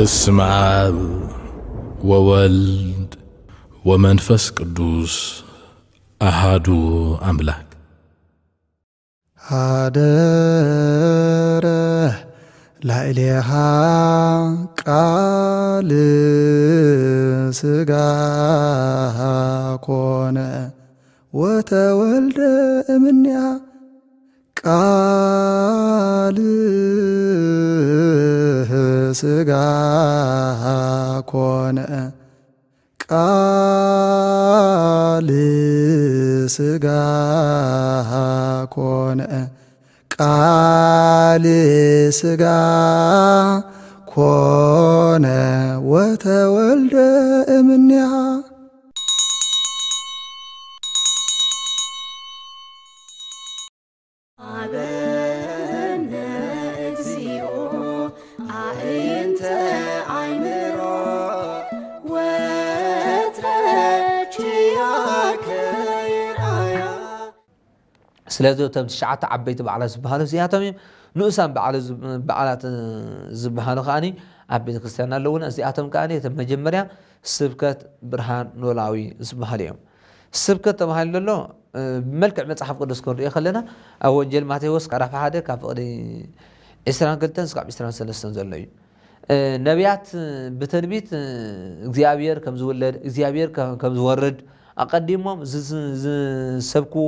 በስመ አብ ወወልድ ወመንፈስ ቅዱስ አሃዱ አምላክ። አደረ ላዕሌሃ ቃል ስጋ ኮነ ወተወልደ እምንያ ቃል ስጋ ኮነ ቃል ስጋ ኮነ ቃል ስጋ ኮነ ወተወልደ سلازوتهم شعات عبيت بعلى زبهالو زياتهم نؤسان بعلى بعلى زبهالو خاني عبيت كريستيانا لون زياتهم كاني تم جمريا سبكة برهان نولاوي زبهاليهم سبكة تمهل لولو ملك عمد صحف قدس كون ريخ لنا أول جيل ماتي وسك عرف هذا كاف قدي إسران قلتن سقع بإسران سلسان زلوي نبيات بتنبيت زيابير كم زولر زيابير كم زورد أقدمهم سبكو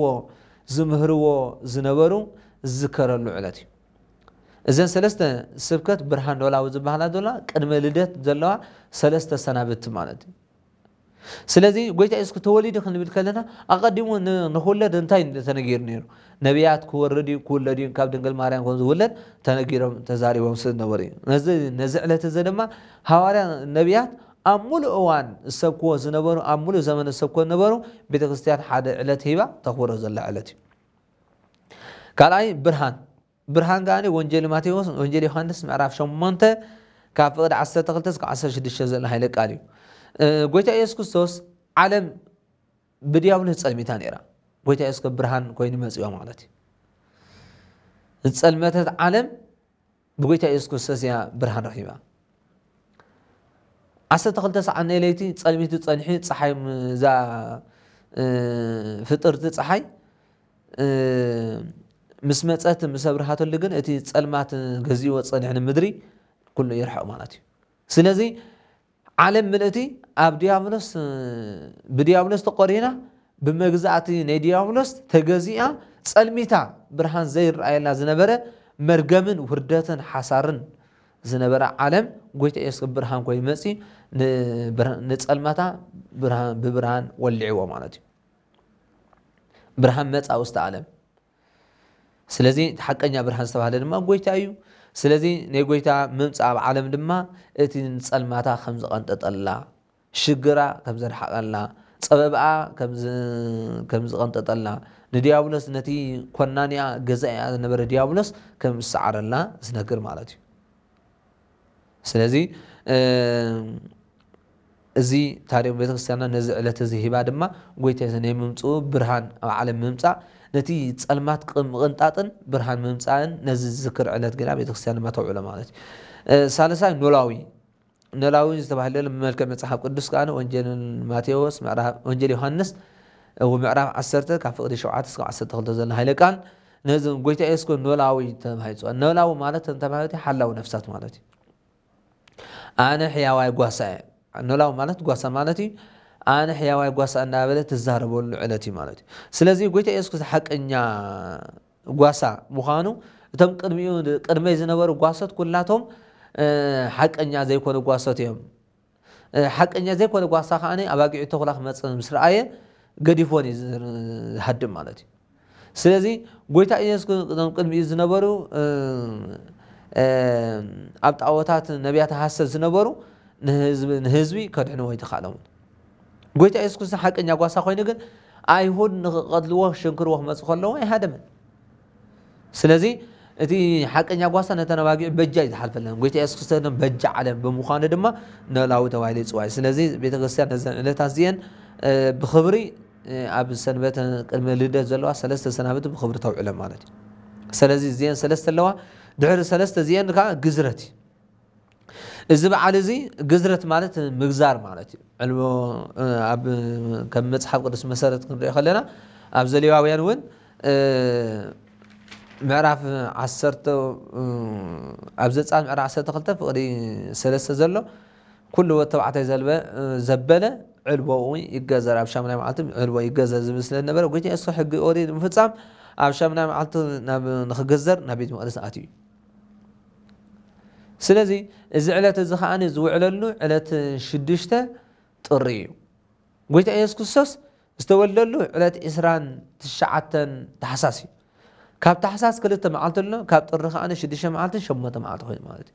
ዝምህርዎ ዝነበሩ ዝዝከረሉ ዕለት እዩ እዘን ሰለስተ ስብከት ብርሃን ዶላዊ ዝበሃላ ዶላ ቅድመ ልደት ዘለዋ ሰለስተ ሰናብቲ ማለት እዩ ስለዚ ጎይታ የሱስ ተወሊዱ ክንብል ከለና ኣቐዲሙ ንክውለድ እንታይ ተነጊሩ ነይሩ ነቢያት ክወርድ እዩ ክውለድ እዩ ካብ ድንግል ማርያም ከም ዝውለድ ተነጊሮም ተዛሪቦም ስለዝነበሩ እዩ ነዚ ዕለት እዚ ድማ ሃዋርያ ነቢያት ኣብ ሙሉእ እዋን ሰብ ክዎ ዝነበሩ ኣብ ሙሉእ ዘመን ሰብ ክዎ ዝነበሩ ቤተክርስትያን ሓደ ዕለት ሂባ ተኽብሮ ዘላ ዕለት እዩ ካልኣይ ብርሃን ብርሃን ከዓኒ ወንጀል ማቴዎስ ወንጀል ዮሃንስ ምዕራፍ 8 ካብ ፍቕዲ 12 እስካብ 16 ዘሎ ሃይለ ቃል እዩ ጎይታ ኢየሱስ ክርስቶስ ዓለም ብዲያብሎስ ፀልሚታ ነይራ ጎይታ ኢየሱስ ብርሃን ኮይኑ መፅዮ ማለት እዩ ዝፀልመተት ዓለም ብጎይታ ኢየሱስ ክርስቶስ እያ ብርሃን ረኺባ عسر تخلت عن ليتي تصلي ميت تصلي حين تصحي مزا اه فطر تصحي اه مسمى تأتي مسابر هاتو اللقن اتي تصلي مات غزي وتصلي حين مدري كله يرحق مالاتي سلازي عالم ملتي اب ديابلوس بديابلوس تقرينا بمجزاتي نيديابلوس تغزيا تصلي ميتا برهان زير ايلا زنبره مرغمن وردتن حصارن ዝነበረ ዓለም ጎይታ ኢየሱስ ብርሃን ኮይኑ መፂ ንፀልማታ ብብርሃን ወልዕዎ ማለት እዩ ብርሃን መፃ ውስተ ዓለም ስለዚ ሓቀኛ ብርሃን ዝተባሃለ ድማ ጎይታ እዩ ስለዚ ናይ ጎይታ ምምፃ ኣብ ዓለም ድማ እቲ ንፀልማታ ከም ዝቐንጠጠላ ሽግራ ከም ዘርሓቐላ ፀበብኣ ከም ዝቐንጠጠላ ንዲያብሎስ ነቲ ኮናንያ ገዛ እያ ዝነበረ ዲያብሎስ ከም ዝሰዓረላ ዝነግር ማለት እዩ ስለዚ እዚ ታሪክ ቤተክርስትያና ነዚ ዕለት እዚ ሂባ ድማ ጎይታ ናይ ምምፅኡ ብርሃን ኣብ ዓለም ምምፃእ ነቲ ፀልማት ምቕንጣጥን ብርሃን ምምፃእን ነዚ ዝዝክር ዕለት ግና ቤተክርስትያን ድማ ተውዕሎ ማለት እዩ ሳለሳይ ኖላዊ ኖላዊ ዝተባሃለ መልክዕ መፅሓፍ ቅዱስ ከዓ ወንጀል ማቴዎስ ወንጀል ዮሃንስ ምዕራፍ 10 ካብ ፍቅዲ 7 እስካብ 12 ዘለና ሃይለ ቃል ነዚ ጎይታ የስኮ ኖላዊ ተባሂፅዋ ኖላዊ ማለት ተባሂ ሓላዊ ነፍሳት ማለት እዩ ኣነ ሕያዋይ ጓሳኤ ኖላዊ ማለት ጓሳ ማለት እዩ ኣነ ሕያዋይ ጓሳ እናበለ ትዛረበሉ ዕለት እዩ ማለት እዩ ስለዚ ጎይታ የሱስ ሓቀኛ ጓሳ ምዃኑ እቶም ቅድሚኡ ቅድመይ ዝነበሩ ጓሶት ኩላቶም ሓቀኛ ዘይኮኑ ጓሶት እዮም ሓቀኛ ዘይኮነ ጓሳ ከዓኒ ኣብ ኣጊዑ ተኩላ ክመፅእ ምስ ረኣየ ገዲፎን እዩ ዝሃድም ማለት እዩ ስለዚ ጎይታ ኢየሱስ ቅድሚኡ ዝነበሩ ኣብ ጣወታት ነቢያት ሃሰብ ዝነበሩ ንህዝቢ ከድሕንዎ ይተኽኣሎምን ጎይታ የሱስ ክርስቶስ ሓቀኛ ጓሳ ኮይኑ ግን ኣይሁድ ንክቐትልዎ ሽንክርዎ ክመፅእ ከለዎ ኣይሃደመን ስለዚ እቲ ሓቀኛ ጓሳ ነተነባጊዑ በጃ እዩ ዝሓልፈለን ጎይታ የሱስ ክርስቶስ በጃ ዓለም ብምዃኑ ድማ ነላዊ ተባሂሉ ይፅዋዕ ስለዚ ቤተክርስትያን ነዘን ዕለታት እዚአን ብክብሪ ኣብ ሰንበት ቅድሚ ልደት ዘለዋ ሰለስተ ሰናብቲ ብክብሪ ተውዕለን ማለት እዩ ስለዚ እዚአን ሰለስተ ኣለዋ ድሕሪ ሰለስተ እዚአን ከዓ ግዝረት እዩ እዚ በዓል እዚ ግዝረት ማለት ምግዛር ማለት እዩ ዕልሞ ኣብ ከም መፅሓፍ ቅዱስ መሰረት ክንሪኦ ከለና ኣብ ዘሌዋውያን እውን ምዕራፍ 1 ኣብ ዘፃን ምዕራፍ 12 ፍቅዲ 3 ዘሎ ኩሉ ወድ ተባዕታይ ዘበለ ዕልቦ ይገዘር ኣብ ሻሙናይ መዓልቲ ዕልቦ ይገዘር ዝብል ስለነበረ ጎይታ የሱ ሕጊ ኦሪ ንምፍፃም ኣብ ሻሙናይ መዓልቲ ንክገዘር ናብ ቤት መቅደስ ኣትዩ እዩ سلازي إذا علت الزخاني زوعللو علت شدشته طري قلت أيس كسوس استوللو علت إسران تشعة تحساسي كاب تحساس كل تمعتلو كاب الرخاني شدشة معلت شمة تمعت هاي معلت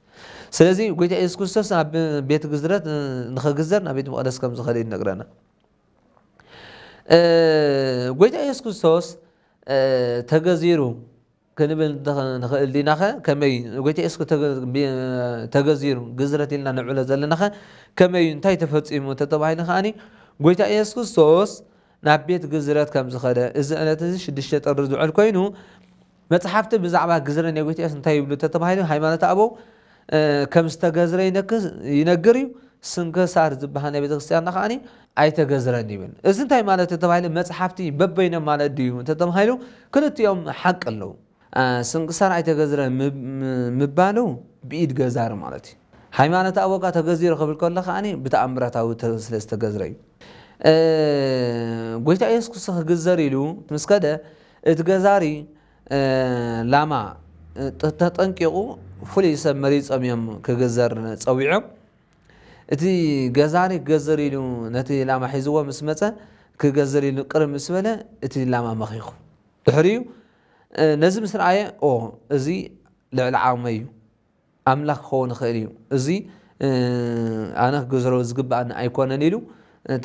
سلازي قلت أيس كسوس نب بيت جزرة نخ جزر نبيت مقدس كم زخرين نقرنا قلت أيس كسوس تجزيرو ክንብል ንኽእል ዲናኸ ከመይ እዩ ጎይታ ስኩ ተገዚሩ ግዝረት ኢልና ንዕሎ ዘለናኸ ከመይ እዩ እንታይ ተፈፂሙ ተተባሂሉ ከዓኒ ጎይታ ኢየሱስ ክርስቶስ ናብ ቤት ግዝረት ከም ዝኸደ እዚ ዕለት እዚ ሽዱሽተ ጥሪ ዝውዕል ኮይኑ መፅሓፍቲ ብዛዕባ ግዝረ ናይ ጎይታ ኢየሱስ እንታይ ይብሉ ተተባሂሉ ሃይማኖት ኣበው ከም ዝተገዝረ ይነግር እዩ ስንክሳር ዝበሃል ናይ ቤተክርስትያንና ከዓኒ ኣይተገዝረን ይብል እዚ እንታይ ማለት ተተባሂሉ መፅሓፍቲ በበይኖም ማለት ድዩ ተተባሂሉ ክልቲኦም ሓቂ ኣለው ስንቅሳር ኣይተገዝረ ምባሉ ብኢድ ገዛሪ ማለት እዩ ሃይማኖት ኣቦካ ተገዚሩ ክብል ከሎ ከዓኒ ብተኣምራታዊ ስለ ዝተገዝረ እዩ ጎይታ ኢየሱስ ክርስቶስ ክግዘር ኢሉ ምስ ከደ እቲ ገዛሪ ላማ ተጠንቂቁ ፍሉይ ሰብ መሪፆም እዮም ክግዘር ፀዊዖም እቲ ገዛሪ ክገዝር ኢሉ ነቲ ላማ ሒዝዎ ምስ መፀ ክገዝር ኢሉ ቅርብ ምስ በለ እቲ ላማ መኺኹ ድሕሪኡ ነዚ ምስ ረኣየ ኦ እዚ ልዕሊ ዓቕመ እዩ ኣምላኽ ክኸውን ይኽእል እዩ እዚ ኣነ ክገዝሮ ዝግባኣኒ ኣይኮነን ኢሉ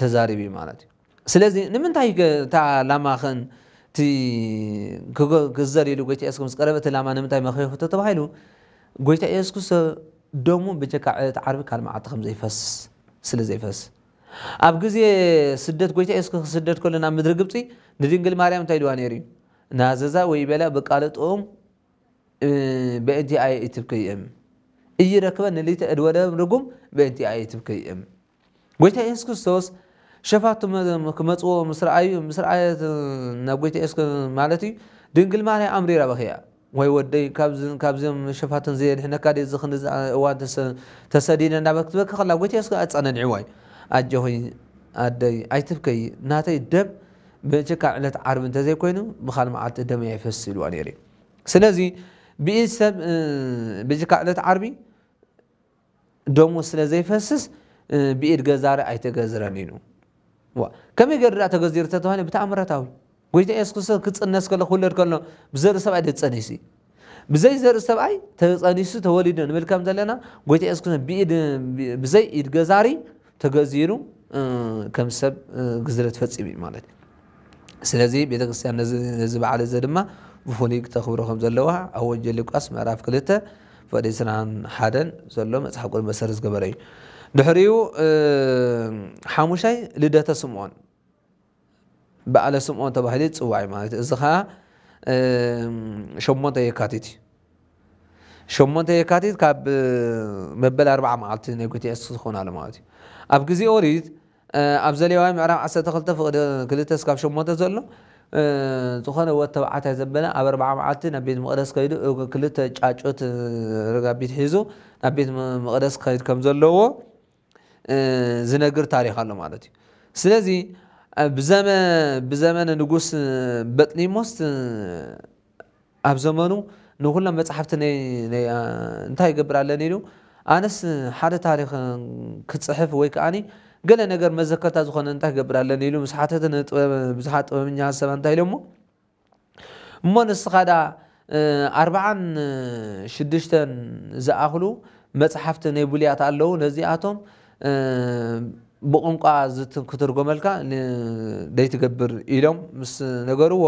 ተዛሪብ እዩ ማለት እዩ ስለዚ ንምንታይ እታ ላማ ኸን ክዘር ኢሉ ጎይታ የሱስ ምስ ቀረበ እቲ ላማ ንምንታይ መኸይኽቶ ተባሂሉ ጎይታ የሱስ ደሙ ብጀካ ዕለት ዓርቢ ካል መዓልቲ ከም ዘይፈስስ ስለ ዘይፈስስ ኣብ ግዜ ስደት ጎይታ የሱስ ክስደድ ከሎ ናብ ምድሪ ግብፂ ንድንግል ማርያም እንታይ ድዋ ነይሩ እዩ ናዘዛ ወይበላ ብቃልጦም በእንቲ ኣየ እትብከይእም እይረክበ ንሊተ እድወደብ ርጉም በእንቲ ኣየ እትብከይእም ጎይታ የሱስ ክርስቶስ ሸፋቱ ክመፅዎ ምስ ረኣዩ ምስ ረኣየት ናብ ጎይታ የሱስ ማለት እዩ ድንግል ማርያም ኣምሪራ በኺያ ወይ ወደይ ካብዞም ሸፋትን ዘየድሕነካ ደ እዚ ክንዚ እዋን ተሰዲነ እናበ ክትበኪ ከላ ጎይታ የሱስ ኣፀነኒዕዋ እዩ ኣጀ ሆይ ኣደይ ኣይትብከይ ናተይ ደብ መቸካ ዕለት ዓርብ እንተዘይኮይኑ ብኻል መዓልቲ ደመ ይፈስ ኢልዋ ነይረ ስለዚ ብኢሰብ ብጅካ ዕለት ዓርቢ ደሞ ስለ ዘይፈስስ ብኢድ ገዛሪ ኣይተገዝረን ኢኑ ከመይ ገርዳ ተገዚሩ ተተባሃለ ብተኣምራታዊ ጎይታ የሱስ ክርስቶስ ክፅነስ ከሎ ክውለድ ከሎ ብዘርኢ ሰብኣይ ደ ፀኒሲ ብዘይ ዘርኢ ሰብኣይ ተፀኒሱ ተወሊዱ ንብል ከም ዘለና ጎይታ የሱስ ክርስቶስ ብዘይ ኢድ ገዛሪ ተገዚሩ ከም ሰብ ግዝረት ፈፂሙ እዩ ማለት እዩ ስለዚ ቤተክርስትያን ነዚ በዓል እዚ ድማ ብፍሉይ ክተኽብሮ ከም ዘለዋ ኣብ ወንጀል ሉቃስ ምዕራፍ 2 ፍቅዲ 21 ዘሎ መፅሓፍ ቅዱስ መሰረት ዝገበረ እዩ ድሕሪኡ ሓሙሻይ ልደተ ስምዖን በዓለ ስምዖን ተባሂሉ ይፅዋዕ ማለት እዩ እዚ ከዓ ሸሞንተ የካቲት እዩ ሸሞንተ የካቲት ካብ መበል ኣርባዓ መዓልቲ ናይ ጎቴ ዝኮናሉ ማለት እዩ ኣብ ግዜ ኦሪት ኣብ ዘለዋይ ምዕራብ 12 ፍቕዲ 2 ስካብ 8 ዘሎ ዝኾነ ወ ተባዓታይ ዘበለ ኣብ ኣርብዓ መዓልቲ ናብ ቤት መቅደስ ከይዱ ክልተ ጫጩት ረጋቢት ሒዙ ናብ ቤት መቅደስ ከይድ ከም ዘለዎ ዝነግር ታሪክ ኣሎ ማለት እዩ ስለዚ ብዘመነ ንጉስ በጥሊሞስ ኣብ ዘመኑ ንኩሎም መፅሓፍቲ እንታይ ይገብር ኣለኒ ኢሉ ኣነስ ሓደ ታሪክ ክፅሕፍ ወይ ከዓኒ ገለ ነገር መዘከርታ ዝኾነ እንታይ ክገብራለን ኢሉ ምስ ሓተተ ብዙሓ ጥበበኛ ሰብ እንታይ ኢሎሞ እሞ ንስኻ ዳ ኣርባዓን ሽዱሽተን ዝኣኽሉ መፅሓፍቲ ናይ ብሉያት ኣለዉ ነዚኣቶም ብቋንቋ ክትርጎመልካ ደይትገብር ኢሎም ምስ ነገርዎ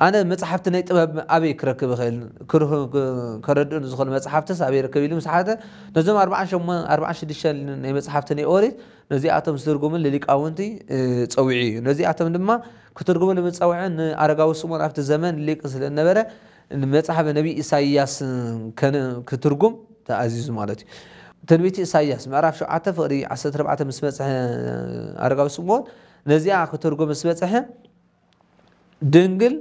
أنا متصحفت نيت أبي كركب خيل كره كردون زخل متصحفت سأبي ركب لي مساحته نزوم أربعة شو ما أربعة شديشة نيت متصحفت نيت أوريت نزي أتم سترجم لليك أونتي تسويه نزي أتم دم ما كترجم لما تسويه إن أرجع وسوم أفت الزمن ليك أصل النبرة إن متصحف النبي إسحاق كان كترجم تأزيز مالتي تنبيت إسحاق ما أعرف شو أعرف أري عسات ربعة مسمات أرجع وسوم نزي أخ ترجم مسمات دنجل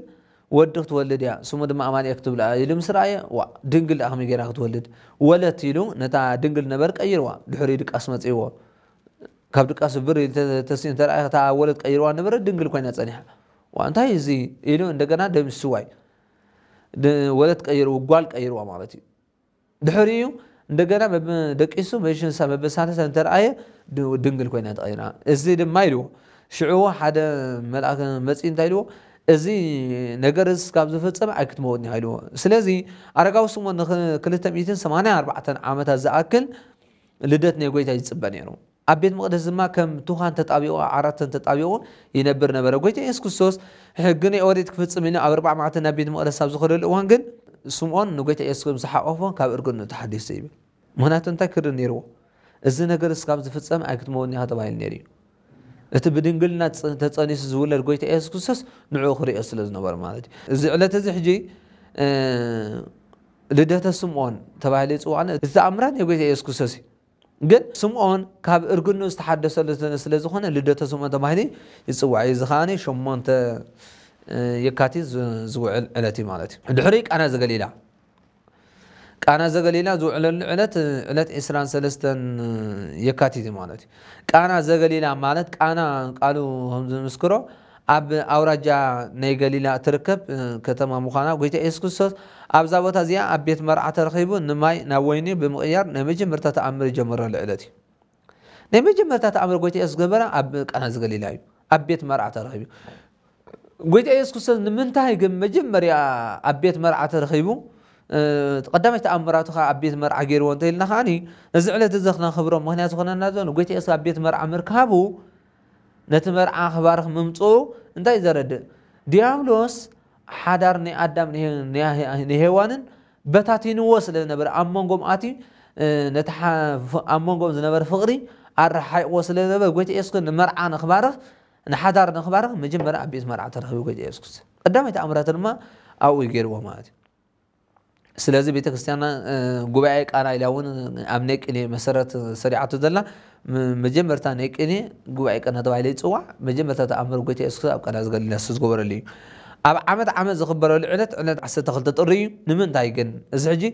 وده تولد يا سمو دم أمان يكتب لا يلم سرعة وا دنقل أهم يجرا تولد ولا تيلو نتا دنقل نبرك أيروا دحريدك أسمت إيوا كابدك أسبر تسين ترى تا ولد أيروا نبر دنقل كوينة تانيها وأنت هاي زي إلو عندنا دم سواي ولد أيروا قال أيروا مالتي دحريو عندنا مب دقيسو ميشن سام بسالة ترى دنقل كوينة تانيها إزاي دم مايلو شعوه حدا ملأ مسين تايلو ازی نگارس کام زفت سام عکت مود نهالو سلزی ارگاو سوم نخ کلیت میتین سمانه اربعتن عامت از آکن لذت نیوی تایی سبانی رو آبیت مقدس ما کم تو خان تطابق و عرات تطابق یه نبر نبر وی تایی اسکوسوس حقنی آورید کفت سمینه اربع معتن آبیت مقدس سام زخور الوانگن سومان نوی تایی اسکوسوس حق آفون کاب ارگون تحدیثی من هتون تکر نیرو ازی نگارس کام زفت سام عکت مود نهاد وایل نیرو እቲ ብድንግልና ተፀኒሱ ዝውለድ ጎይታ የሱስ ክርስቶስ ንዕኡ ክሪኦ ስለ ዝነበረ ማለት እዩ እዚ ዕለት እዚ ሕጂ ልደተ ስምዖን ተባሂለ ይፅዋዕነ እቲ ኣእምራን ናይ ጎይታ የሱስ ክርስቶስ እዩ ግን ስምዖን ካብ እርግኑ ዝተሓደሰሉ ስለዝኾነ ልደተ ስምዖን ተባሂለ ይፅዋዕ እዩ እዚ ከዓኒ ሸሞንተ የካቲት ዝውዕል ዕለት እዩ ማለት እዩ ድሕሪ ቃና ዘገሊላ ቃና ዘገሊላ ዝውዕለሉ ዕለት ዕለት 23 የካቲት እዩ ማለት እዩ ቃና ዘገሊላ ማለት ቃና ቃሉ ከም ዝምስክሮ ኣብ ኣውራጃ ናይ ገሊላ እትርከብ ከተማ ምዃና ጎይታ የሱስ ክርስቶስ ኣብዛ ቦታ እዚኣ ኣብ ቤት መርዓ ተረኺቡ ንማይ ናብ ወይኒ ብምቕያር ናይ መጀመርታ ተኣምር ይጀመረሉ ዕለት እዩ ናይ መጀመርታ ተኣምር ጎይታ የሱስ ገበራ ኣብ ቃና ዘገሊላ እዩ ኣብ ቤት መርዓ ተረኺቡ ጎይታ የሱስ ክርስቶስ ንምንታይ ግን መጀመርያ ኣብ ቤት መርዓ ተረኺቡ قدمت امراتها ابيت مرعى غير وانت لنا خاني نزعلت زخنا خبرو مهنا زخنا نازون قلت اسا ابيت مرعى مركابو نتمرعى خبار ممتو انت يزرد ديابلوس حدار ني ادم ني ني هيوان بتاتي نوس لنبر امونغوم اتي نتح امونغوم زنبر فقري ارحاي وصل لنبر قلت اسك مرعى نخبار نحدار نخبار مجمر ابيت مرعى ترهو قلت اسك قدمت امراتنا ما او غير وماتي سلازي بيتا كريستيانا جوباي كارا إلهون أمنك إني مسيرة سريعة تدلنا مجمع تانيك إني جوباي كنا دوالي تسوى مجمع تاتا أمر قوتي إسخاء كنا زغل نسوس جوبر لي أب عمد عمد زخبر العلت علت عسى تخلت تقري نمن تايجن زعجي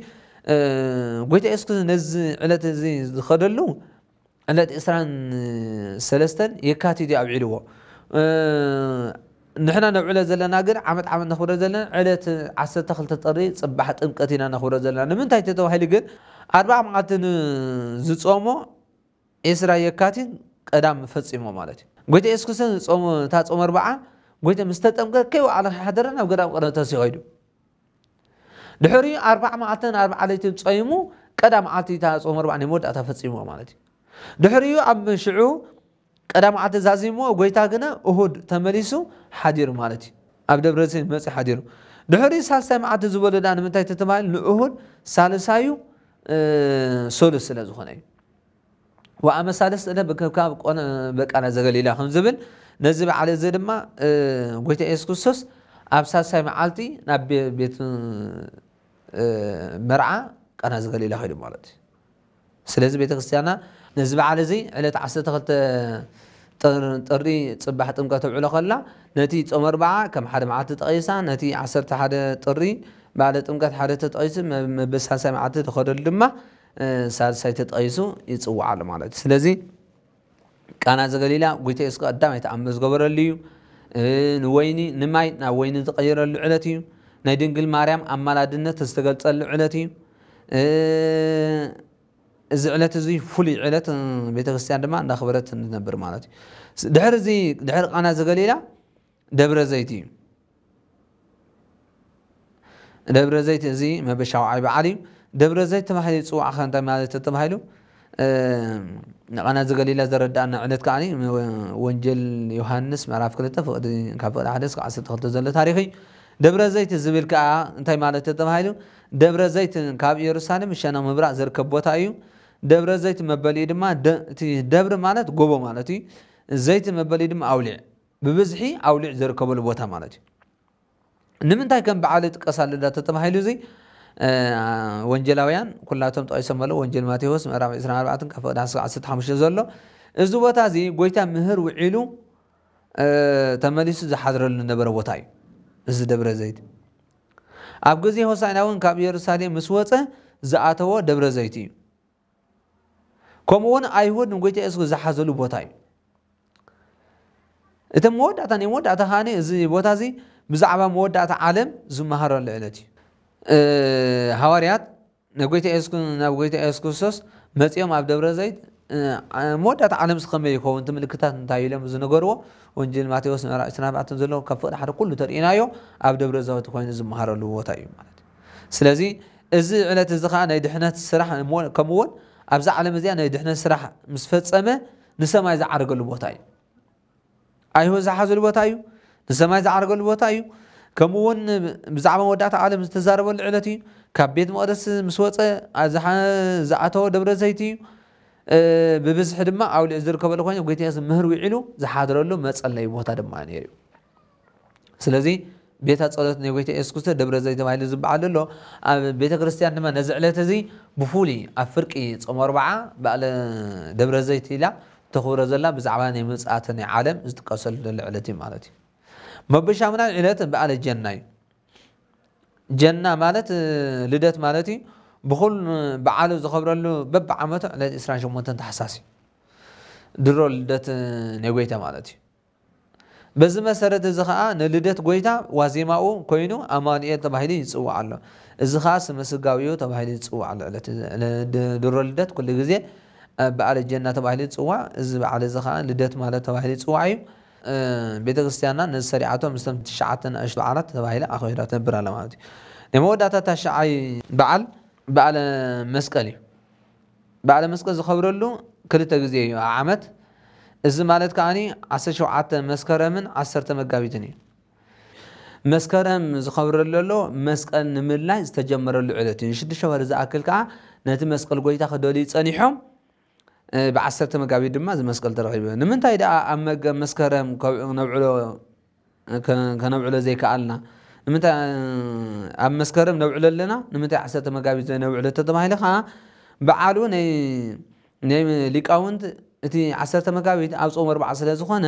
قوتي إسخاء نز علت زي خدلو علت إسران سلستن يكاتي دي أبعلوه نحن نبعله زلنا قر عمد عمد نخوره زلنا علة عسى تخل تطري صباح تنقتنا نخوره زلنا من تايت توهيلي قر أربع مقاتن زتصومو إسراء يكاتين قدام فتصيمو مالتي قلت إسكسن زتصومو تاتس عمر بعا قلت مستتم قر كيو على حدرنا وقدام قرن تاسي غيدو دحوري أربع مقاتن أربع عليتين تصيمو قدام عاتي تاتس عمر بعا نمود أتا فتصيمو مالتي دحوري أب شعو ቀዳም ዓተ ዛዚሞ ጎይታ ግና እሁድ ተመሊሱ ሓዲሩ ማለት እዩ ኣብ ደብረ ደብረዘይን መፅ ሓዲሩ ድሕሪ ሳልሳይ መዓልቲ ዝበለዳ ንምንታይ ተተባሂሉ ንእሁድ ሳልሳዩ ሶሉስ ስለ ዝኾነ እዩ ወኣመ ሳለስተ ለ ብከብካብ በቃና ዘገሊላ ከም ዝብል ነዚ በዓለ እዚ ድማ ጎይታ የሱስ ክርስቶስ ኣብ ሳልሳይ መዓልቲ ናብ ቤት መርዓ ቃና ዘገሊላ ኸይዱ ማለት እዩ ስለዚ ቤተክርስትያና ነዚ በዓል እዚ ዕለት 12 ጥሪ ፅባሕ ጥምቀት ተውዕሎ ከላ ነቲ ፆም ኣርብዓ ከም ሓደ መዓልቲ ተቐይሳ ነቲ 11 ጥሪ በዓለ ጥምቀት ሓደ ተጠቂሱ መበል ሳልሳይ መዓልቲ ተኸደሉ ድማ ሳልሳይ ተጠቂሱ ይፅዋዕ ኣሎ ማለት እዩ ስለዚ ቃና ዘገሊላ ጎይታ የሱስ ቀዳማይ ተኣምር ዝገበረሉ እዩ ንወይኒ ንማይ ናብ ወይኒ ዝቀይረሉ ዕለት እዩ ናይ ድንግል ማርያም ኣማላድነት ዝተገልፀሉ ዕለት እዩ زعلت زي فلي علت بيتغسل عندما نخبرت نبر مالتي دهر زي دهر قناة زغليلة دبر زيتي دبر زيتي زي ما بشاو عيب دبر زيت ما حد يتصوع خان تام هذا تتم هيلو أه أنا زغلي زرد أنا عندك عني وانجيل يوحنس ما عرف كل تف قد كاف الأحداث قاعد تدخل تزل تاريخي دبر زيت الزبير كا أنت ما له تتم هيلو دبر زيت كاب يرسانه مش مبرع زر كبوت ደብረ ዘይት መበሊ ድማ እቲ ደብሪ ማለት ጎቦ ማለት እዩ ዘይቲ መበሊ ድማ ኣውሊዕ ብብዝሒ ኣውሊዕ ዝርከበሉ ቦታ ማለት እዩ ንምንታይ ከም በዓል ጥቀስ ኣለዳ ተተባሂሉ እዙ ወንጀላውያን ኩላቶም ጠቂሶም ኣለዉ ወንጀል ማቴዎስ ምዕራፍ 24 ካብ ፍቅዲ 15 ዘሎ እዚ ቦታ እዚ ጎይታ ምህር ውዒሉ ተመሊሱ ዝሓድረሉ ዝነበረ ቦታ እዩ እዚ ደብረ ዘይቲ ኣብ ግዜ ሆሳይና እውን ካብ ኢየሩሳሌም ምስ ወፀ ዝኣተዎ ደብረ ዘይቲ እዩ ከምኡውን ኣይሁድ ንጎይታ የሱስ ዝሓዘሉ ቦታ እዩ እቲ መወዳእታ ናይ መወዳእታ ከዓኒ እዚ ቦታ እዚ ብዛዕባ መወዳእታ ዓለም ዝመሃረሉ ዕለት እዩ ሃዋርያት ናብ ጎይታ የሱስ ክርስቶስ መፂኦም ኣብ ደብረ ዘይት መወዳእታ ዓለም ዚ ከመይ ይኸውን ቲምልክታት እንታይ ኢሎም ዝነገርዎ ወንጀል ማቴዎስ ምዕራፍ 24 ዘለዎ ካብ ፍቕዲ ሓደ ኩሉ ተርእናዮ ኣብ ደብረ ዛወት ኮይኑ ዝመሃረሉ ቦታ እዩ ማለት እዩ ስለዚ እዚ ዕለት እዚ ከዓ ናይ ድሕነት ስራሕ ከምኡውን ኣብዛ ዓለም እዚኣ ናይ ድሕነት ስራሕ ምስ ፈፀመ ንሰማይ ዝዓርገሉ ቦታ እዩ ኣይሆ ዝሓዘሉ ቦታ እዩ ንሰማይ ዝዓርገሉ ቦታ እዩ ከምኡ እውን ብዛዕባ መወዳእታ ዓለም ዝተዛረበሉ ዕለት እዩ ካብ ቤት መቅደስ ምስ ወፀ ዝኣተወ ደብረ ዘይቲ እዩ ብብዝሒ ድማ ኣውሊዕ ዝርከበሉ ኮይኑ ጎይታ ምህር ውዒሉ ዝሓድረሉ መፀለይ ቦታ ድማ ነይሩ እዩ ስለዚ بيتا صلات نيويت اسكوسته دبر زيت ما يلز بعللو بيتا كريستيان ما نزعلت زي بفولي افرقي ጾም 4 ባለ ደብረ ዘይት ኢላ ተኽብሮ ዘላ ብዛዕባ ናይ መፅኣተ ናይ ዓለም ዝጥቀሰሉ ዘሎ ዕለት እዩ ማለት እዩ መበሻሙናን ዕለት በዓለ ጀና እዩ ጀና ማለት ልደት ማለት እዩ ብኩሉ በዓሉ ዝኸብረሉ በብዓመቱ ዕለት 28 ተሓሳስ እዩ ድሮ ልደት ናይ ጎይታ ማለት እዩ በዚ መሰረት እዚ ከዓ ንልደት ጎይታ ዋዜማኡ ኮይኑ ኣማኒኤል ተባሂሉ ይፅዋዕ ኣሎ እዚ ከዓ ስመስጋዊኡ ተባሂሉ ይፅዋዕ ኣሎ ድሮ ልደት ኩሉ ግዜ በዓለ ጀና ተባሂሉ ይፅዋዕ እዚ በዓል እዚ ከዓ ልደት ማለት ተባሂሉ ይፅዋዕ እዩ ቤተ ክርስትያንና ነዚ ሰሪዓቶ ምስቶም ትሽዓተ ንእሽቱ በዓላት ተባሂለ ኣኽቢራ ትነብር ኣላ ማለት እዩ ናይ መወዳእታ ታሽዓይ በዓል በዓለ መስቀል እዩ በዓለ መስቀል ዝኸብረሉ ክልተ ግዜ እዩ ኣብ ዓመት እዚ ማለት ከዓኒ 17 መስከረምን 1 መጋቢትን እዩ መስከረም ዝኸብረሉ ዘሎ መስቀል ንምላይ ዝተጀመረሉ ዕለት እዩ ንሽዱሽተ ወር ዝኣክል ከዓ ነቲ መስቀል ጎይታ ክደልዩ ፀኒሖም ብ ብዓሰርተ መጋቢት ድማ እዚ መስቀል ተረኺቡ ንምንታይ ደኣ ኣብ መስከረም ከነብዕሎ ዘይከኣልና ኣብ መስከረም ነብዕሎ ኣለና ንምንታይ ዓሰርተ መጋቢት ነብዕሎ ተተባሂሉ ከዓ በዓሉ ናይ ሊቃውንቲ እቲ ዓሰርተ መጋቢት ኣብ ጾም ኣርባዓ ስለ ዝኾነ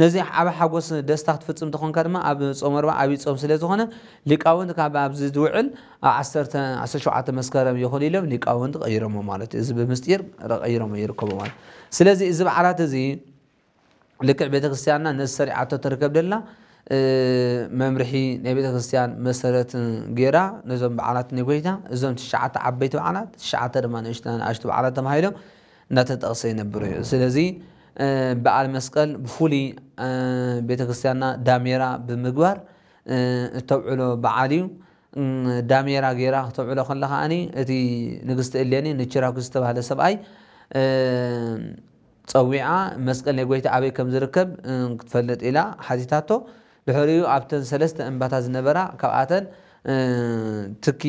ነዚ ዓብ ሓጎስ ደስታ ክትፍፅም ተኾንካ ድማ ኣብ ጾም ኣርባ ዓብዪ ጾም ስለ ዝኾነ ሊቃውንቲ ካብ ኣብዚ ዝውዕል ኣብ 17 መስከረም ይኽእሉ ኢሎም ሊቃውንቲ ቀይሮሞ ማለት እዩ እዚ ብምስጢር ቀይሮሞ ይርከቡ ማለት ስለዚ እዚ በዓላት እዚ ልክዕ ቤተክርስትያንና ነዚ ሰሪዓቶ ትርከብ ደላ መምርሒ ናይ ቤተክርስትያን መሰረት ገይራ ነዞም በዓላት ናይ ጎይታ እዞም ትሽዓተ ዓበይቲ በዓላት ትሽዓተ ድማ ንእሽተ ንኣሽቲ በዓላት ተባሂሎም እናተጠቕሰ ይነብር እዩ ስለዚ በዓል መስቀል ብፍሉይ ቤተ ክርስቲያንና ዳሜራ ብምግባር እተብዕሎ በዓል እዩ ዳሜራ ገይራ ክተብዕሎ ከላ ከዓኒ እቲ ንግስቲ እሌኒ ንችራኩስ ዝተባሃለ ሰብኣይ ፀዊዓ መስቀል ናይ ጎይታ ኣበይ ከም ዝርከብ ክትፈልጥ ኢላ ሓቲታቶ ድሕሪኡ ኣብተን ሰለስተ እምባታት ዝነበራ ካብኣተን ትኪ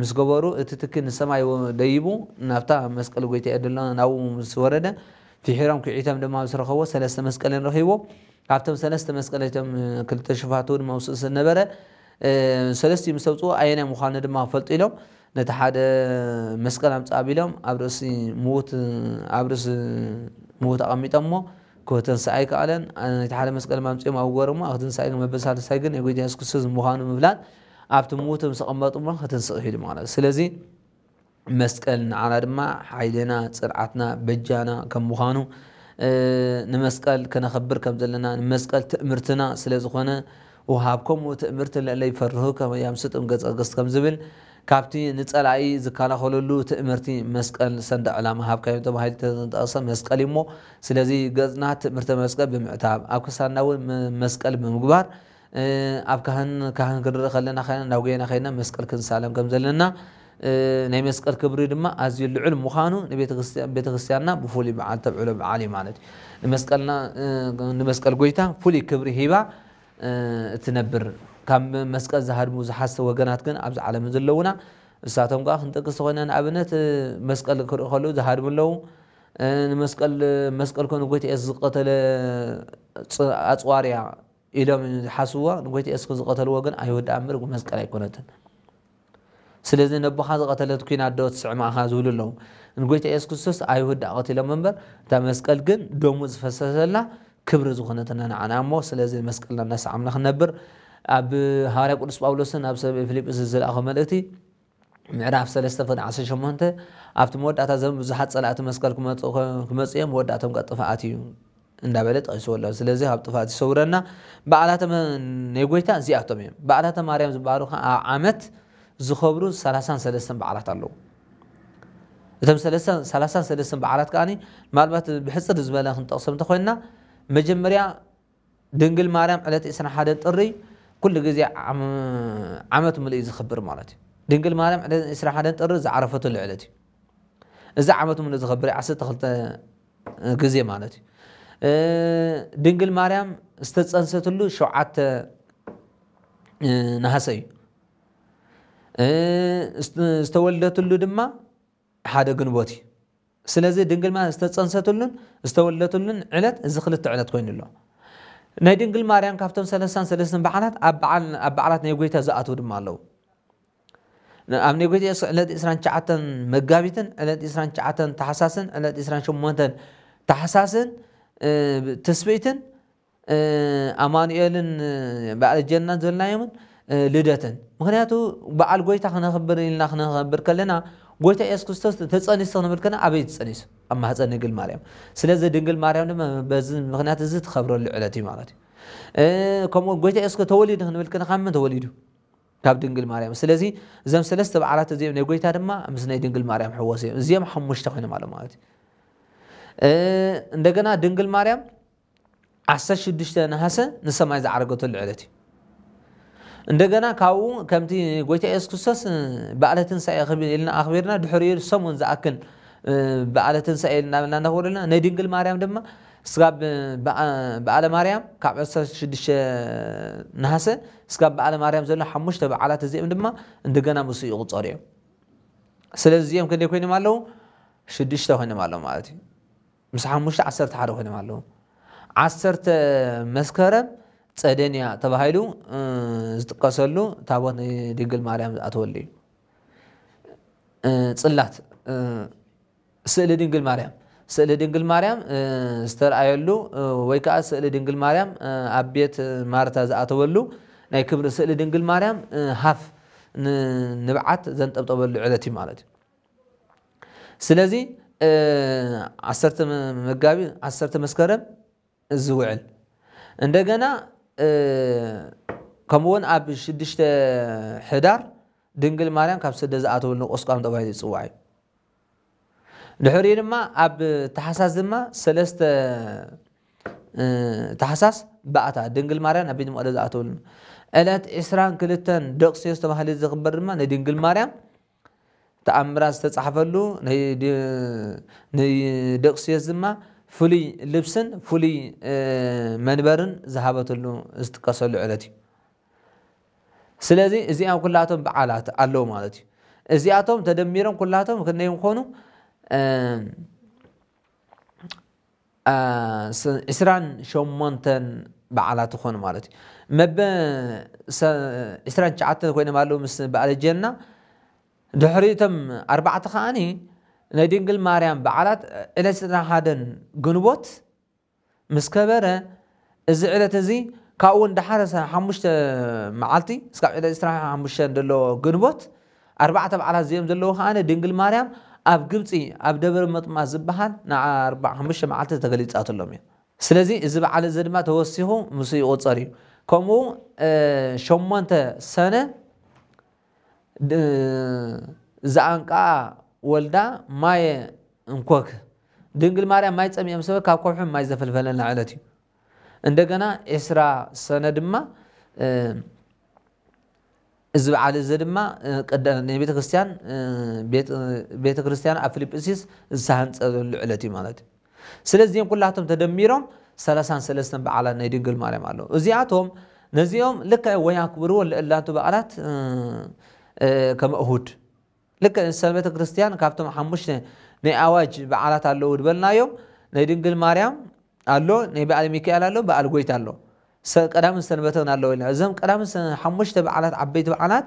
ምስ ገበሩ እቲ ትኪ ንሰማይ ደይቡ ናብታ መስቀል ጎይታ የደለና ናብኡ ምስ ወረደ ፊሒሮም ክዒቶም ድማ ምስ ረኸቦ ሰለስተ መስቀል ንረኺቦ ካብቶም ሰለስተ መስቀል እቶም ክልተ ሽፋቱ ድማ ውስእ ዝነበረ ሰለስትኡ ምስ ተውፅኡ ኣየናይ ምዃኑ ድማ ፈልጡ ኢሎም ነቲ ሓደ መስቀል ኣምፅ ኣቢሎም ኣብ ርእሲ ምዉት ኣቐሚጦም ሞ ክወተን ሰኣይ ከኣለን ነቲ ሓደ መስቀል ኣምፅኦም ኣብ ጎርሞ ኣብ ክትንሳኣይ መበል ሳልሳይ ግን ናይ ጎይታ የሱስ ክርስቶስ ምዃኑ ምፍላጥ أبت موت مسقمت عمرنا هتنسى هيد معنا سلزي مسكن على دم حيدنا سرعتنا بجانا كم مخانو نمسكال كنا خبر كم دلنا نمسكال تأمرتنا سلزخنا وهابكم وتأمرتنا اللي يفرهوك كم يوم ست أم قد أقص كم زبل كابتن نتسأل أي زكالة خلولو تأمرتي مسكال سند علامة هابك يوم تبغى هاي تنت أصلا مسكال يمو سلزي قد نات تأمرت مسكال بمعتاب أكو سنة أول مسكال بمقبار ኣብ ካህን ካህን ክንርኢ ከለና ኸ ናብ ጎይና ኸይድና መስቀል ክንሳለም ከም ዘለና ናይ መስቀል ክብሪ ድማ ኣዝዩ ልዑል ምዃኑ ንቤተክርስትያንና ብፍሉይ በዓል ተብዕሎ በዓል እዩ ማለት እዩ ንመስቀል ጎይታ ፍሉይ ክብሪ ሂባ እትነብር ካብ መስቀል ዝሃድሙ ዝሓሰ ወገናት ግን ኣብዚ ዓለም ዘለውና እሳቶም ከዓ ክንጠቅስ ተኮይና ንኣብነት መስቀል ክርኢ ከለዉ ዝሃድሙ ኣለዉ ንመስቀል መስቀል ኮይኑ ጎይታ እየ ዝቀተለ ኣፅዋርያ ኢሎም ሓስዋ ንጎይታ የሱስ ዝቐተልዎ ግን ኣይወድኣ እምበር መስቀል ኣይኮነትን ስለዚ ነቦኻ ዝቐተለት ኩና ዶ ትስዕማኻ ዝብሉ ኣለዉ ንጎይታ የሱስ ክርስቶስ ኣይሁድ ኣቐቲሎም እምበር እታ መስቀል ግን ደሙ ዝፈሰሰልና ክብሪ ዝኾነትና ንዓና እሞ ስለዚ መስቀልና እናሰዓምና ክንነብር ኣብ ሃዋርያ ቅዱስ ጳውሎስን ኣብ ሰብ ፊልጵስ ዝለኣኸ መልእክቲ ምዕራፍ 3 ፍን 18 ኣብቲ መወዳእታ ዞም ብዙሓት ፀላእቲ መስቀል ክመፁ እዮም መወዳእቶም ቀጥፋኣት እዩ እንዳበለጥ ይሰወለዎ ስለዚ ካብ ጥፋት ይሰውረና በዓላተ ናይ ጎይታ እዚኣቶም እዮም በዓላተ ማርያም ዝበሃሉ ከዓ ኣብ ዓመት ዝኸብሩ 33 በዓላት ኣለዉ እቶም 33 በዓላት ከዓኒ ምናልባት ብሕፅር ዝበለ ክንጠቕሶም እንተኮይንና መጀመርያ ድንግል ማርያም ዕለት 21 ጥሪ ኩሉ ግዜ ዓመት ምልእ ዝኽብር ማለት እዩ ድንግል ማርያም ዕለት 21 ጥሪ ዝዓረፈትሉ ዕለት እዩ እዚ ዓመት ምልእ ዝኽብር 12 ግዜ ማለት እዩ ድንግል ማርያም ዝተፀንሰትሉ ሸውዓተ ናሃሰ እዩ ዝተወልደትሉ ድማ ሓደ ግንቦት እዩ ስለዚ ድንግል ማርያም ዝተፀንሰትሉን ዝተወልደትሉን ዕለት እዚ ክልተ ዕለት ኮይኑ ኣሎ ናይ ድንግል ማርያም ካብቶም ሰለስታን ሰለስተን በዓላት ኣብ በዓላት ናይ ጎይታ ዝኣትዉ ድማ ኣለዉ ኣብ ናይ ጎይታ ዕለት 29 መጋቢትን ዕለት 29 ተሓሳስን ዕለት 28 ተሓሳስን ትስብእትን ኣማኑኤልን በዓል ጀና ዘለናዮምን ልደትን ምክንያቱ በዓል ጎይታ ክነኽብር ኢልና ክነኽብር ከለና ጎይታ ኢየሱስ ክርስቶስ ተፀኒሱ ክንብል ከና ኣበይ ትፀኒሱ ኣብ ማህፀን ድንግል ማርያም ስለዚ ድንግል ማርያም ድማ በዚ ምክንያት እዚ ትኸብረሉ ዕለት እዩ ማለት እዩ ከምኡ ጎይታ ኢየሱስ ተወሊዱ ክንብል ከና ካብ መን ተወሊዱ ካብ ድንግል ማርያም ስለዚ እዞም ሰለስተ በዓላት እዚኦም ናይ ጎይታ ድማ ምስ ናይ ድንግል ማርያም ሕወስ እዮም እዚኦም ሓሙሽተ ኮይኖም ኣሎ ማለት እዩ እንደገና ድንግል ማርያም 16 ነሐሰ ንሰማይ ዝዓረገተሉ ዕለት እዩ እንደገና ካብኡ ከምቲ ጎይታ የሱስ ክርስቶስ በዓለ ትንሳኤ ኢልና ኣኽቢርና ድሕሪኡ ሰሙን ዝኣክል በዓለ ትንሳኤ እናበልና እናኽብረልና ናይ ድንግል ማርያም ድማ ስጋብ በዓለ ማርያም ካብ 16 ነሃሰ እስጋብ በዓለ ማርያም ዘሎ ሓሙሽተ በዓላት እዚኦም ድማ እንደገና ምስ ይቁፀሩ እዮም ስለዚ እዚኦም ክንደይ ኮይኖም ኣለው ሽዱሽተ ኮይኖም ኣለው ማለት እዩ ምስ ሓሙሽተ ዓሰርተ ሓደ ኮይኖም ኣለዉ ዓሰርተ መስከረም ፀደንያ ተባሂሉ ዝጥቀሰሉ ታቦት ድንግል ማርያም ዝኣተወሉ እዩ ፅላት ስእሊ ድንግል ማርያም ስእሊ ድንግል ማርያም ዝተረኣየሉ ወይ ከዓ ስእሊ ድንግል ማርያም ኣብ ቤት ማርታ ዝኣተወሉ ናይ ክብሪ ስእሊ ድንግል ማርያም ሃፍ ንብዓት ዘንጠብጠበሉ ዕለት እዩ ማለት እዩ ስለዚ ዓሰርተ መጋቢት ዓሰርተ መስከረም ዝውዕል እንደገና ከምኡውን ኣብ ሽዱሽተ ሕዳር ድንግል ማርያም ካብ ስደ ዝኣተወሉ ቆስቋም ተባሂሉ ይፅዋዕ እዩ ድሕሪ ድማ ኣብ ተሓሳስ ድማ ሰለስተ ተሓሳስ ባእታ ድንግል ማርያም ኣብ ቤት መቐለ ዝኣተወሉ ዕለት 22 ደቕሴስ ተባሂሉ ዝኽበር ድማ ንድንግል ማርያም ተኣምራ ዝተፃሕፈሉ ንደቕስዮስ ድማ ፍሉይ ልብስን ፍሉይ መንበርን ዝሃበተሉ ዝጥቀሰሉ ዕለት እዩ ስለዚ እዚኦም ኩላቶም በዓላት ኣለዉ ማለት እዩ እዚኣቶም ተደሚሮም ኩላቶም ክንደይ ምኾኑ ዕስራን ሸሞንተን በዓላት ይኾኑ ማለት እዩ መበ ዕስራን ትሽዓተ ኮይኖም ኣለዉ ምስ በዓል ጀና ድሕሪቶም ኣርባዕተ ከዓኒ ናይ ድንግል ማርያም በዓላት ዕለት ስድራ ሓደን ግንቦት ምስ ከበረ እዚ ዕለት እዚ ካብኡ እውን ዳሓረሰ ሓሙሽተ መዓልቲ እስካብ ዕለት ስራ ሓሙሽተ ዘለዎ ግንቦት ኣርባዕተ በዓላት እዚኦም ዘለዎ ከዓነ ድንግል ማርያም ኣብ ግብፂ ኣብ ደብረ መጥማት ዝበሃል ንሓሙሽተ መዓልቲ ተገሊፃትሎም እዩ ስለዚ እዚ በዓል እዚ ድማ ተወሲኹ ምስ ይቁፀር እዩ ከምኡ ሸሞንተ ሰነ ዘአንቃ ወልዳ ማየ እንኮክ ድንግል ማርያም ማይ ፀሚእ ምስበ ካብ ከውሑ ማይ ዘፈልፈለና ዕለት እዩ እንደገና ኤስራ ሰነ ድማ እዚ በዓል እዚ ድማ ናይ ቤተ ክርስቲያን ኣብ ፊልጵስዩስ ዝሃንፀዘሉ ዕለት እዩ ማለት እዩ ስለዚኦም ኩላቶም ተደሚሮም 33 በዓላት ናይ ድንግል ማርያም ኣለዉ እዚኣቶም ነዚኦም ልክዕ በዓላት ከም እሁድ ልክዕ ንሰን ቤተ ክርስቲያን ካብቶም ሓሙሽተ ናይ ኣዋጅ በዓላት ኣለዉ ድበልናዮም ናይ ድንግል ማርያም ኣሎ ናይ በዓል ሚካኤል ኣሎ በዓል ጎይት ኣሎ ቀዳምን ሰንበተን ኣለዎ ኢልና እዞም ቀዳምን ሓሙሽተ በዓላት ዓበይቲ በዓላት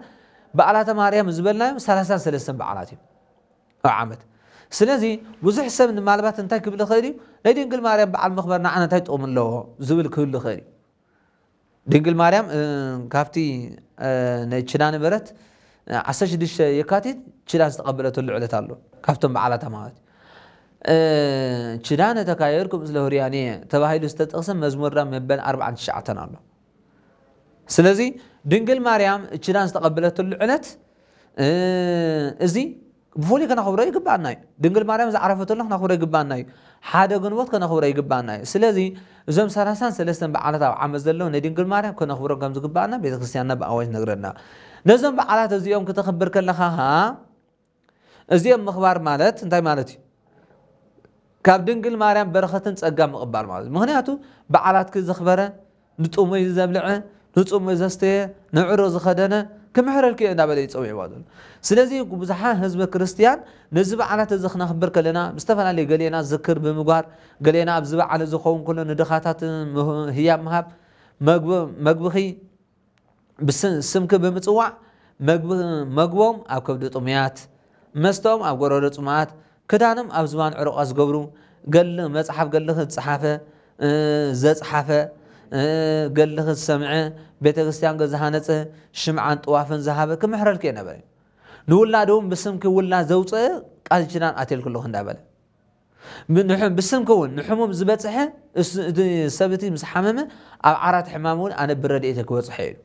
በዓላተ ማርያም ዝበልናዮም ሰላሳን ሰለስተን በዓላት እዩ ኣብ ዓመት ስለዚ ብዙሕ ሰብ ንማልባት እንታይ ክብል ይኽእል እዩ ናይ ድንግል ማርያም በዓል ምኽበር ንዓና እንታይ ጥቕሚ ኣለዎ ዝብል ክብል ይኽእል እዩ ድንግል ማርያም ካብቲ ናይ ችና ንበረት عساش دش يكاتي تشيلان تقبلته العلة تالو كفتم على تمامات تشيلان اه تكايركم مثل هريانية تباهي لست تقسم مزمرة من بين أربعة تشعة تنالو سلازي دنقل مريم تشيلان تقبلته العلة اه ازي بفولي كان خبره يقباناي دنقل مريم زعرفت الله كان خبره يقباناي حادا قنوات كان خبره يقباناي سلازي زم سرسان سلسان بعالة عمزلو ندنقل مريم كان خبره قمز قبانا بيت خسيانا بأواج نقررنا ነዞም በዓላት እዚኦም ክተኽብር ከለኻ ኸዓ እዚኦም ምኽባር ማለት እንታይ ማለት እዩ ካብ ድንግል ማርያም በረኸትን ፀጋ ምቕባል ማለት እዩ ምክንያቱ በዓላት ዘኽበረ ንጡሙይ ዘብልዐ ንፁሙይ ዘስተየ ንዕሮ ዝኸደነ ክምሕረልክ እናበለ ይፀውዕዎ ዘሎ ስለዚ ብዙሓት ህዝቢ ክርስትያን ነዚ በዓላት እዚ ክነኽብር ከለና ብዝተፈላለዩ ገሌና ዝክር ብምግባር ገሌና ኣብዚ በዓል ዝኸውን ከሎ ንድኻታት ህያ ምሃብ መግብኺ بسمك بمتوع مقوم أو كبد طميات مستوم أو قرار طميات كدانم أو زبان عرق أزقبرو قل مزحف قل لخد صحافة اه زد صحافة اه قل لخد سمع بيت غسيان قزهانة شمعان طوافن زهابة كم حرال كينا بري نولا دوم بسمك ولا زوطة قال جنان أتيل كلهن دابل من نحن بسمك ون نحن مبزبات سبتي مسحامة أو عرات حمامون أنا برد إيتك وصحيح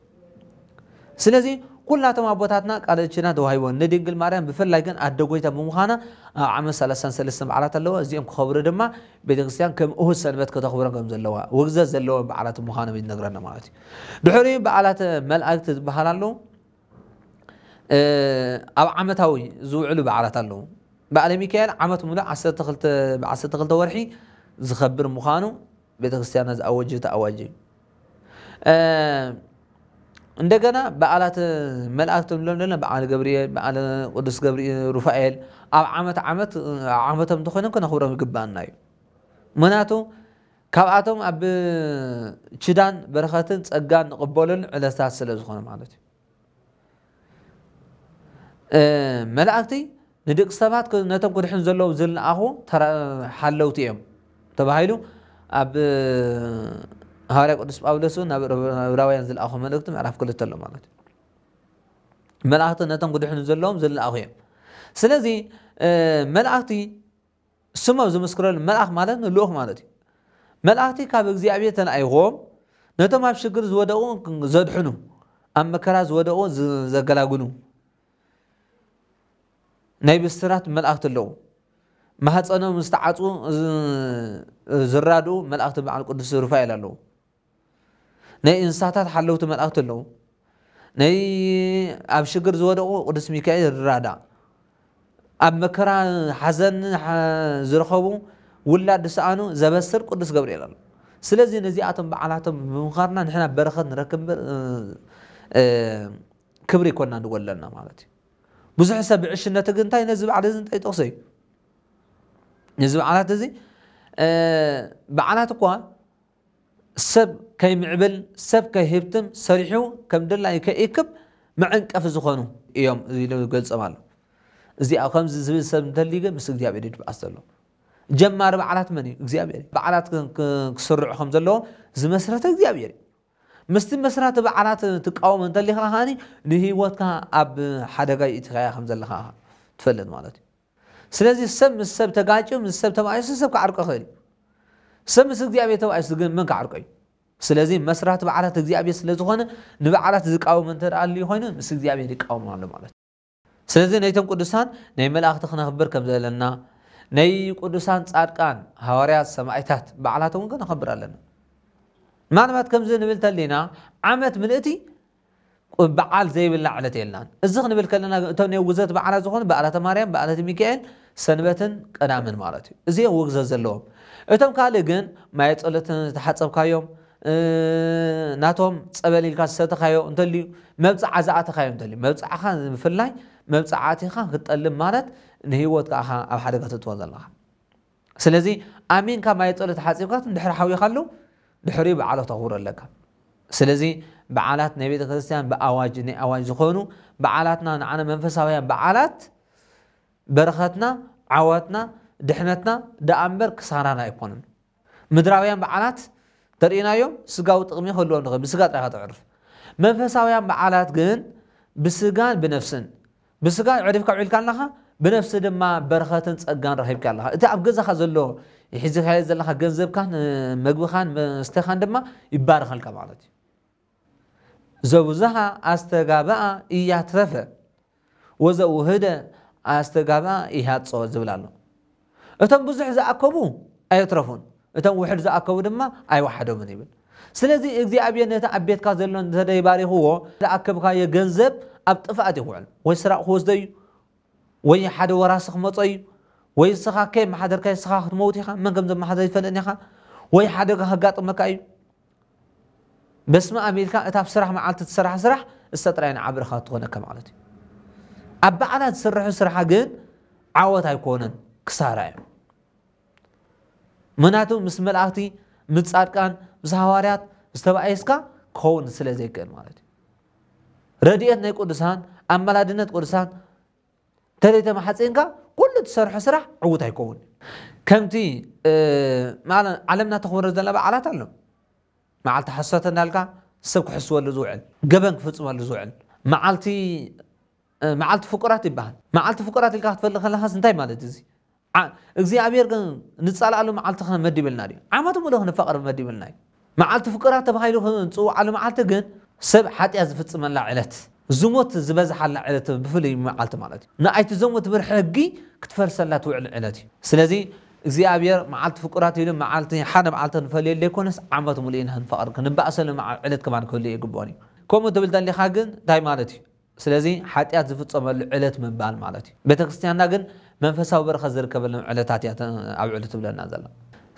ስለዚህ ኩላቶም ኣቦታትና ቃልችና ተዋሂቦ ንድንግል ማርያም ብፍላይ ግን ኣደ ጎይታ ብምዃና ኣብ ዓመት 33 በዓላት ኣለዋ እዚኦም ክኸብሩ ድማ ቤተክርስትያን ከም እሁድ ሰንበት ከተኽብሮም ከም ዘለዋ ውግዘት ዘለዎ በዓላት ምዃኖም ይነግረና ማለት እዩ ድሕሪ በዓላት መልእክቲ ዝበሃል ኣለዉ ኣብ ዓመታዊ ዝውዕሉ በዓላት ኣለዉ በዓለ ሚካኤል ዓመት ሙሉእ 12 ወርሒ ዝኸብር ምዃኑ ቤተክርስትያንና ዝኣወጀ ተኣዋጅ እዩ عندنا بعلات ملأك تقولون لنا بعل جبريل بعل قدس جبريل رفائيل عمت عمت عمتهم تخونهم كنا خورهم جبان نايو مناتو كبعتهم أب كدان برختن أجان قبولن على ساس لزخونهم عادتي ملأكتي ندق سبات كن نتام كن حين زلوا زلنا أهو ترى حلوا تيم تبعيلو أب ሐዋርያ ቅዱስ ጳውሎስ እውን ናብ ዕብራውያን ዝለኣኾ መልእክቲ ምዕራፍ ክልተ ኣሎ ማለት እዩ መላእኽቲ ነቶም ግድሕኑ ዘለዎም ዝለኣኹ እዮም ስለዚ መላእኽቲ ስሞም ዝምስክረሉ መልኣኽ ማለት ንልኡኽ ማለት እዩ መላእኽቲ ካብ እግዚኣብሔር ተናኢኽዎም ነቶም ኣብ ሽግር ዝወደቑ ዘድሕኑ ኣብ መከራ ዝወደቑ ዘገላግሉ ናይ ብስትራት መላእኽቲ ኣለዉ ማህፀኖም ዝተዓፁ ዝራድኡ መላእኽቲ በዓል ቅዱስ ሩፋኤል ኣለዉ ناي إنساتات حلو تملأت له ناي أب شجر زوده ودس ميكائيل الرادع أب مكرا حزن زرخبو ولا دسانو زبسر قدس جبريل سلازي نزي آتم بعلاتم مقارنة نحنا برخد نركب أه كبري كنا نقول لنا مالتي بزح حسب عشنا تقنتاي نزب على زنتاي توصي نزب على تزي أه بعلات سب كي معبل سب كي هبتم سريحو كم دلا يك إكب مع إنك أفزخانو يوم ذي لو قلت سمال زي أو خمس زي زي سب تليجة مسك ذي أبيد بأصله جمع أربع علات مني زي أبيد بعلات ك كسرع خمس دلو زي مسرة ذي أبيد مستي مسرة بعلات تقاوم تلي خلاهاني نهي وقت كان أب حدا جاي يتغير خمس دلها تفلد مالتي سلازي سب من سب تقاتيو من سب تمايس سب كعرق خيري سمس زي أبي تو أستجن من كعركي سلازم مسرح تبع على تزي أبي سلازم خانة نبع على تزك أو من ترى اللي هنا مس أبي لك أو ما له مالك سلازم نيتم قدسان نيم الأخت خنا خبر كم زلنا ني قدسان صار كان هواري السماء تحت بعلاتهم كنا خبر لنا ما ما تكمل زين بالتالينا عمت من أتي بعال زي بلا على تيلان الزغن بالكلنا توني وزت بعلا زغن بعلا تماريم بعلا تميكين سنبتن قدام من مارتي زي وغزة زلوم اتم كالقن ما يتقلتن تحت سبكايوم ناتوم تسأبالي الكاس ستخايو انتلي مبزع عزاعت خايو انتلي مبزع خان مفلاي مبزع عاتي خان قتقلم مارت نهيوت كاها او حدقة تتوان الله سلزي امين كما يتقلت حاسيبكات ندحر حاوي خلو دحري بعلا طهور لك ስለዚ በዓላት ናይ ቤተ ክርስቲያን ብኣዋጅ ናይ ኣዋጅ ዝኾኑ በዓላትና ንዓነ መንፈሳውያን በዓላት በረኸትና ዓወትና ድሕነትና ደኣ እምበር ክሳራና ኣይኮኑን ምድራውያን በዓላት ተርእናዮም ስጋዊ ጥቕሚ ክህልዎም ንኽእል ብስጋ ጥራይ ክትዕርፍ መንፈሳውያን በዓላት ግን ብስጋን ብነፍስን ብስጋ ዕሪፍካ ውዒልካ ኣለኻ ብነፍሲ ድማ በረኸትን ፀጋን ረኺብካ ኣለኻ እቲ ኣብ ገዛኻ ዘሎ ይሕዚ ዘለኻ ገንዘብካን መግብኻን መስተኻን ድማ ይባረኸልካ ማለት እዩ زوزها أستجابا إياترفه وزوهدا أستجابا إيهاتصو زبلالو أتم بزح زأكبو أيترفون أتم وحد زأكبو دما أي واحد من يبل سلازي إغزي نتا أبيت كازلون تدي باري هو أكبك يا جنزب أبطفأت يوعل ويسرق خوزدي وين حد وراسخ مصي وين سخا كيم حدركاي سخا موتي من كم زم حدا وين وي حدا هغاطمك أيو باسم أمريكا إتاف سرح معالت تسرح سرح استطرعين عبر خاطقونا كمالتي أبا على تسرح سرح أقين عوات هيكونن كسارة مناتو مسمى الأختي متسار كان بزهواريات استوى إيسكا كون سلزيك المالتي رديئتنا قدسان أما لدينا قدسان تريد ما حسينك كل تسرح سرح عوات هيكون كمتي أه معنا علمنا تخبر رزدنا بعلا تعلم معلتي حسات نالكا سب كحسوا لزوعل جبن كفتم لزوعل معلتي معلتي فقرات يبان معلتي فقرات الكاه تفلخ لها سنتاي ما تزي اغزي ابير كن نتصال على معلتي خنا مدي بالناري عماتو مدو هنا فقر مدي بالناري معلتي فقرات تبايلو نصو على معلتي كن سب حاطي از فتم لا علت زموت زبزح على علت بفلي معلتي مالتي نايت زموت برحقي كتفرسلات وعل علتي سلازي እግዚኣብሔር መዓልቲ ፍቁራት ኢሉ መዓልቲ ሓደ መዓልቲ ንፈልየሉ ዘይኮነስ ዓመት ሙሉእ ኢና ንፈቕር ክንበእሰሉ ዕለት ክማ ንክህሉ ይግብኦን እዩ ከምኡ ትብል ተሊኻ ግን እንታይ ማለት እዩ ስለዚ ሓጢኣት ዝፍፀመሉ ዕለት ምባል ማለት እዩ ቤተክርስትያንና ግን መንፈሳዊ በረኸት ዝርከበሎም ዕለታት እያ ኣብ ዕሉ ትብለና ዘላ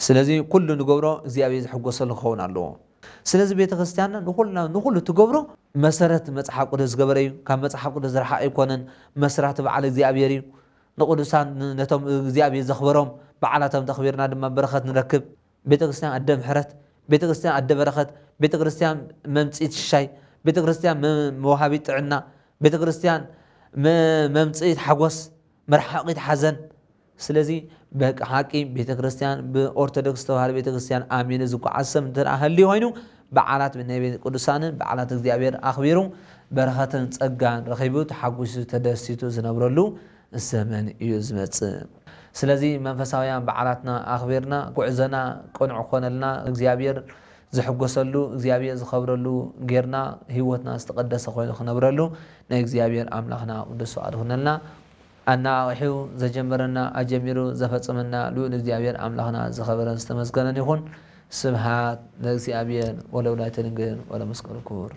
ስለዚ ኩሉ ንገብሮ እግዚኣብሔር ዝሕጎሰሉ ክኸውን ኣለዎ ስለዚ ቤተክርስትያንና ንኩሉ ትገብሮ መሰረት መፅሓፍ ቅዱስ ዝገበረ እዩ ካብ መፅሓፍ ቅዱስ ዝረሓ ኣይኮነን መስራቲ በዓል እግዚኣብሔር እዩ ንቅዱሳን ነቶም እግዚኣብሔር ዘኽበሮም በዓላቶም ተኽቢርና ድማ በረኸት ንረክብ ቤተ ክርስቲያን ኣደ ምሕረት ቤተ ክርስቲያን ኣደ በረኸት ቤተ ክርስቲያን መምፅኢት ሽሻይ ቤተ ክርስቲያን መዋሃቢት ጥዕና ቤተ ክርስቲያን መምፅኢት ሓጎስ መርሓቂት ሓዘን ስለዚ በቂ ሓቂ ቤተ ክርስቲያን ብኦርቶዶክስ ተባሃለ ቤተ ክርስቲያን ኣሚኑ ዝጓዓዝ ሰብ እንተኣ ሃልዩ ኮይኑ በዓላት ናይ ቤት ቅዱሳንን በዓላት እግዚኣብሔር ኣኽቢሩ በረኸትን ፀጋን ረኺቡ ተሓጒሱ ተደሲቱ ዝነብረሉ ዘመን እዩ ዝመፅእ ስለዚ መንፈሳውያን በዓላትና ኣኽቢርና ጉዕዞና ቆንዑ ክኾነልና እግዚኣብሔር ዝሕጎሰሉ እግዚኣብሔር ዝኸብረሉ ጌርና ህይወትና ዝተቐደሰ ኮይኑ ክነብረሉ ናይ እግዚኣብሔር ኣምላኽና ቅዱስ ፍቓድ ክነልና ኣናቕሑ ዘጀመረና ኣጀሚሩ ዘፈፅመና ልኡል እግዚኣብሔር ኣምላኽና ዝኸበረን ዝተመስገነን ይኹን ስብሃት ለእግዚኣብሔር ወለውላይተ ድንግልን ወለመስቀል ክቡር